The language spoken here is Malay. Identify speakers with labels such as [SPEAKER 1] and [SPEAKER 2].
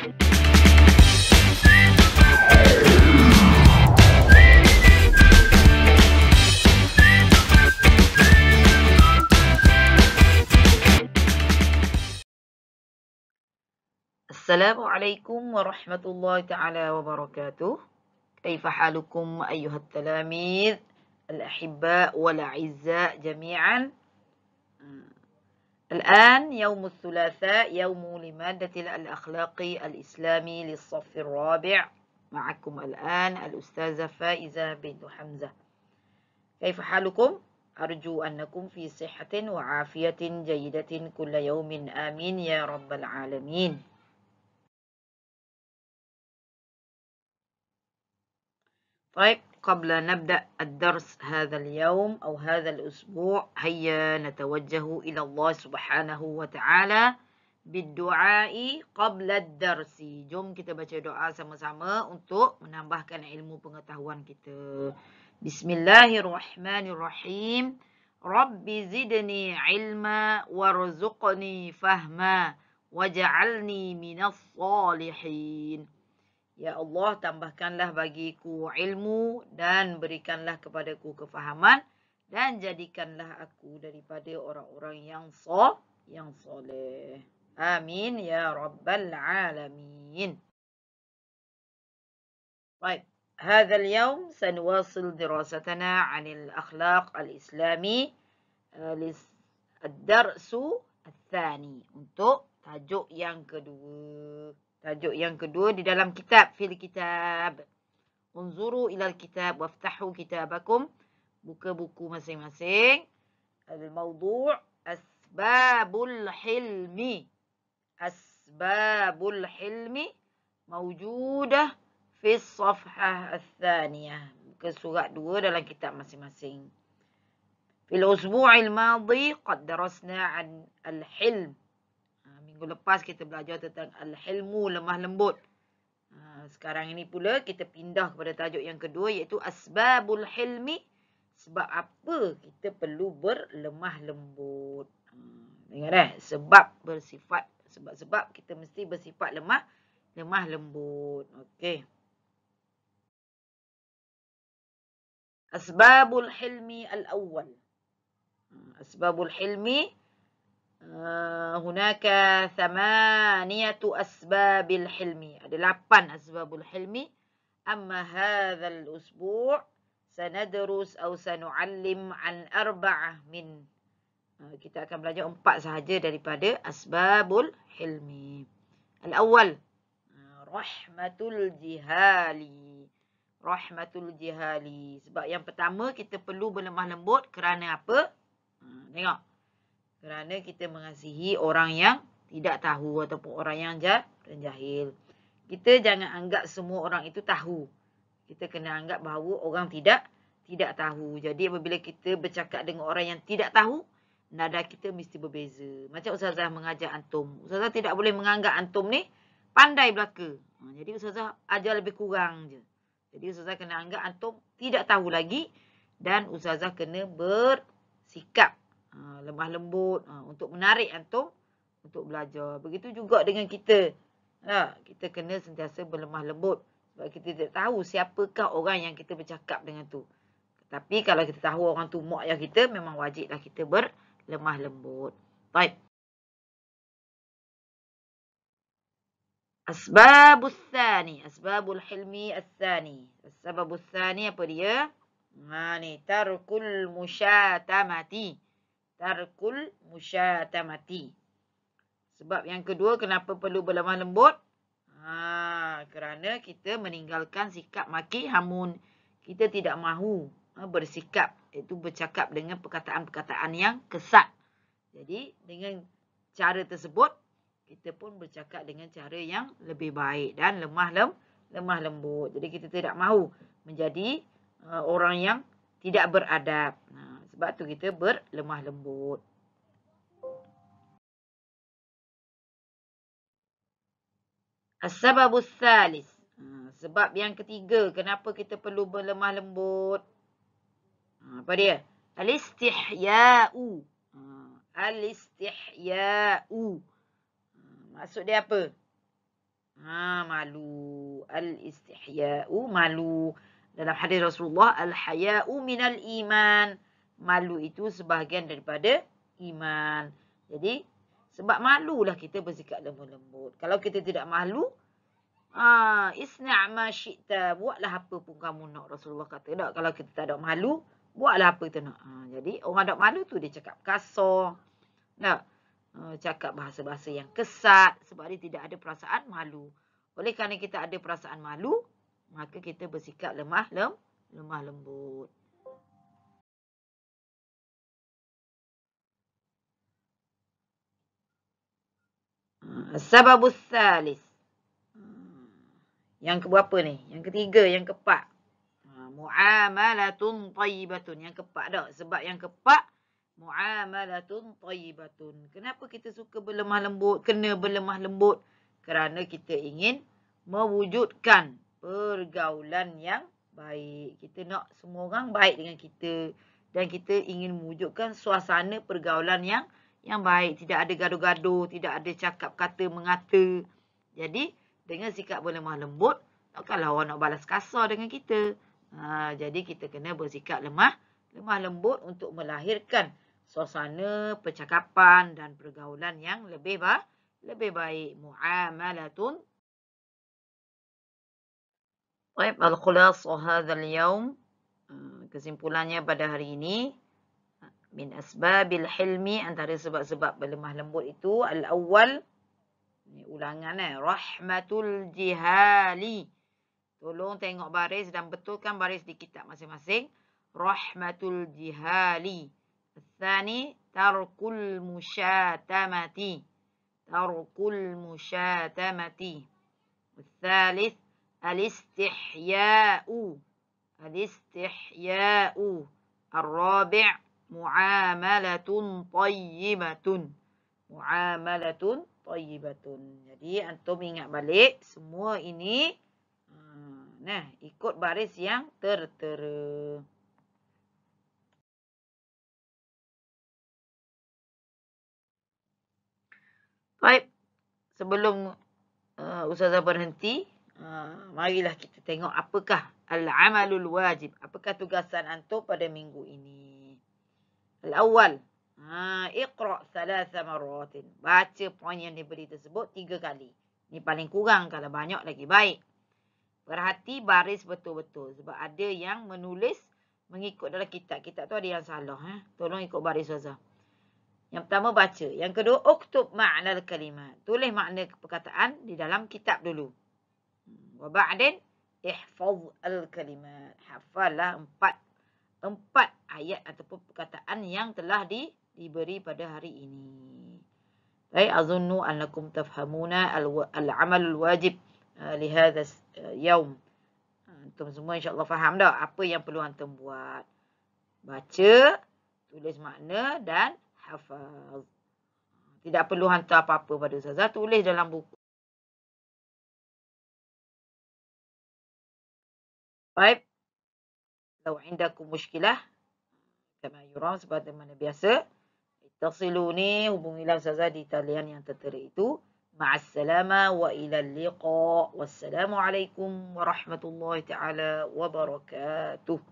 [SPEAKER 1] السلام عليكم ورحمة الله تعالى وبركاته كيف حالكم أيها التلاميذ الأحباء والأعزاء جميعا الآن يوم الثلاثاء يوم لمادة الأخلاق الإسلامي للصف الرابع معكم الآن الأستاذة فائزة بنت حمزة كيف حالكم؟ أرجو أنكم في صحة وعافية جيدة كل يوم آمين يا رب العالمين طيب قبل نبدأ الدرس هذا اليوم أو هذا الأسبوع هيا نتوجه إلى الله سبحانه وتعالى بالدعاء قبل الدرس جم kita baca doa sama-sama untuk menambahkan ilmu pengetahuan kita بسم الله الرحمن الرحيم رب زدني علما وارزقني فهما وجعلني من الصالحين Ya Allah, tambahkanlah bagiku ilmu dan berikanlah kepadaku kefahaman dan jadikanlah aku daripada orang-orang yang sah yang soleh. Amin ya Rabbal Alamin. Baik. هذا اليوم سنواصل دراستنا عن الأخلاق الإسلامي للدرس الثاني untuk tajuk yang kedua. Tajuk yang kedua di dalam kitab fil kitab. Unzuru ilal kitab waftahu kitabakum. Buka buku masing-masing. Al-mawdu' asbabul hilmi. Asbabul hilmi mawjudah fi safhah ath-thaniyah. Buka surat dua dalam kitab masing-masing. Fil usbu'il madhi qad darasna an al-hilm minggu lepas kita belajar tentang al-hilmu lemah lembut. Ha, sekarang ini pula kita pindah kepada tajuk yang kedua iaitu asbabul hilmi. Sebab apa kita perlu berlemah lembut. Ha, dengar eh? Sebab bersifat. Sebab-sebab kita mesti bersifat lemah lemah lembut. Okey. Asbabul hilmi al-awwal. Ha, asbabul hilmi هناك ثمانية أسباب الحلم لابن أسباب الحلم أما هذا الأسبوع سندرس أو سنعلم an arba'ah min. Ah, kita akan belajar empat sahaja daripada asbabul hilmi. Al-awwal ah, rahmatul jihali. Rahmatul jihali. Sebab yang pertama kita perlu berlemah lembut kerana apa? Ah, tengok. Kerana kita mengasihi orang yang tidak tahu ataupun orang yang jahil. Kita jangan anggap semua orang itu tahu. Kita kena anggap bahawa orang tidak tidak tahu. Jadi apabila kita bercakap dengan orang yang tidak tahu, nada kita mesti berbeza. Macam Ustazah mengajar Antum. Ustazah tidak boleh menganggap Antum ni pandai belaka. Ha, jadi Ustazah ajar lebih kurang je. Jadi Ustazah kena anggap Antum tidak tahu lagi dan Ustazah kena bersikap Ah, lemah lembut ha, untuk menarik antum untuk belajar. Begitu juga dengan kita. Ha, kita kena sentiasa berlemah lembut sebab kita tidak tahu siapakah orang yang kita bercakap dengan tu. Tapi kalau kita tahu orang tu mak ayah kita, memang wajiblah kita berlemah lembut. Baik. Asbabus thani. Asbabul hilmi as-thani. Asbabus thani apa dia? Ha, ni. Tarkul Tarkul musyatamati tarkul musyatamati. Sebab yang kedua, kenapa perlu berlemah lembut? Ha, kerana kita meninggalkan sikap maki hamun. Kita tidak mahu ha, bersikap, itu bercakap dengan perkataan-perkataan yang kesat. Jadi, dengan cara tersebut, kita pun bercakap dengan cara yang lebih baik dan lemah lem, lemah lembut. Jadi, kita tidak mahu menjadi uh, orang yang tidak beradab. Nah, sebab tu kita berlemah lembut. Asbabus salis. Ha, sebab yang ketiga, kenapa kita perlu berlemah lembut? Ha, apa dia? Al-istihya'u. Ha, al Maksud dia apa? Ha, malu. al malu. Dalam hadis Rasulullah, Al-haya'u minal minal iman malu itu sebahagian daripada iman. Jadi, sebab malu lah kita bersikap lembut-lembut. Kalau kita tidak malu, ha, isna'ma syi'ta, buatlah apa pun kamu nak Rasulullah kata. Tak? Kalau kita tidak malu, buatlah apa kita nak. Ha, jadi, orang tak malu tu dia cakap kasar. Tak? Ha, cakap bahasa-bahasa yang kesat sebab dia tidak ada perasaan malu. Oleh kerana kita ada perasaan malu, maka kita bersikap lemah lem, lemah lembut. Sababus salis. Yang keberapa ni? Yang ketiga, yang keempat. Ha, mu'amalatun tayyibatun. Yang keempat dah. Sebab yang keempat, mu'amalatun tayyibatun. Kenapa kita suka berlemah lembut? Kena berlemah lembut. Kerana kita ingin mewujudkan pergaulan yang baik. Kita nak semua orang baik dengan kita. Dan kita ingin mewujudkan suasana pergaulan yang baik yang baik. Tidak ada gaduh-gaduh, tidak ada cakap kata mengata. Jadi, dengan sikap boleh lemah lembut, takkanlah orang nak balas kasar dengan kita. Ha, jadi, kita kena bersikap lemah, lemah lembut untuk melahirkan suasana, percakapan dan pergaulan yang lebih baik. Lebih baik mu'amalatun. Baik, al-khulasa hadha al-yawm. Hmm, kesimpulannya pada hari ini, min asbabil hilmi antara sebab-sebab lemah lembut itu al awal ni ulangan eh rahmatul jihali tolong tengok baris dan betulkan baris di kitab masing-masing rahmatul jihali kedua tarkul musyatamati tarkul musyatamati ketiga الاستحياء الاستحياء الرابع mu'amalatun tayyibatun. Mu'amalatun tayyibatun. Jadi antum ingat balik semua ini hmm, nah ikut baris yang tertera. Baik. Sebelum uh, ustazah berhenti, uh, marilah kita tengok apakah al-amalul wajib. Apakah tugasan antum pada minggu ini? Al-awwal. Ha, Iqra' sama maratin. Baca poin yang diberi tersebut tiga kali. Ini paling kurang. Kalau banyak lagi baik. Berhati baris betul-betul. Sebab ada yang menulis mengikut dalam kitab. Kitab tu ada yang salah. Eh? Tolong ikut baris wazah. Yang pertama baca. Yang kedua, uktub ma'na kalimat. Tulis makna perkataan di dalam kitab dulu. Wabak adin, ihfaz al-kalimat. lah empat, empat ayat ataupun perkataan yang telah di, diberi pada hari ini. Ay azunnu annakum tafhamuna al-amal al-wajib uh, li hadha uh, yawm. Ha, antum semua insya-Allah faham dah apa yang perlu antum buat. Baca, tulis makna dan hafaz. Tidak perlu hantar apa-apa pada ustazah, tulis dalam buku. Baik. Kalau anda ada masalah, kemah yurang sebagaimana biasa. Tersilu ni hubungilah Ustazah di talian yang tertera itu. Ma'assalama wa ila liqa. Wassalamualaikum warahmatullahi ta'ala wabarakatuh.